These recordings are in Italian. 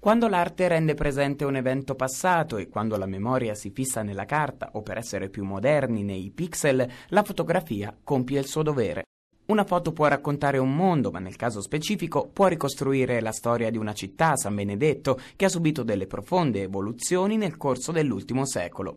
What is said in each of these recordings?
Quando l'arte rende presente un evento passato e quando la memoria si fissa nella carta o per essere più moderni nei pixel, la fotografia compie il suo dovere. Una foto può raccontare un mondo, ma nel caso specifico può ricostruire la storia di una città, San Benedetto, che ha subito delle profonde evoluzioni nel corso dell'ultimo secolo.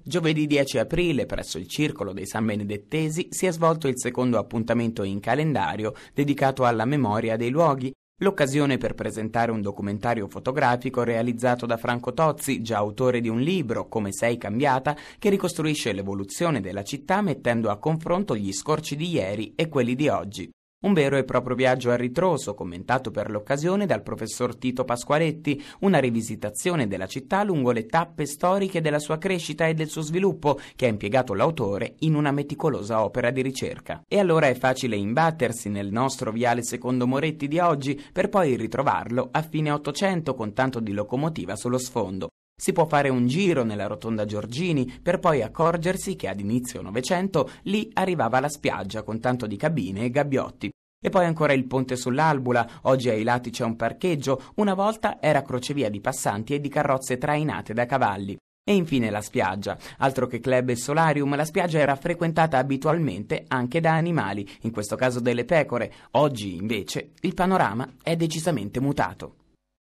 Giovedì 10 aprile, presso il Circolo dei San Benedettesi, si è svolto il secondo appuntamento in calendario dedicato alla memoria dei luoghi L'occasione per presentare un documentario fotografico realizzato da Franco Tozzi, già autore di un libro, Come sei cambiata, che ricostruisce l'evoluzione della città mettendo a confronto gli scorci di ieri e quelli di oggi. Un vero e proprio viaggio a ritroso, commentato per l'occasione dal professor Tito Pasquaretti, una rivisitazione della città lungo le tappe storiche della sua crescita e del suo sviluppo, che ha impiegato l'autore in una meticolosa opera di ricerca. E allora è facile imbattersi nel nostro viale secondo Moretti di oggi, per poi ritrovarlo a fine Ottocento con tanto di locomotiva sullo sfondo. Si può fare un giro nella rotonda Giorgini per poi accorgersi che ad inizio Novecento lì arrivava la spiaggia con tanto di cabine e gabbiotti. E poi ancora il ponte sull'Albula, oggi ai lati c'è un parcheggio, una volta era crocevia di passanti e di carrozze trainate da cavalli. E infine la spiaggia. Altro che club e solarium, la spiaggia era frequentata abitualmente anche da animali, in questo caso delle pecore. Oggi, invece, il panorama è decisamente mutato.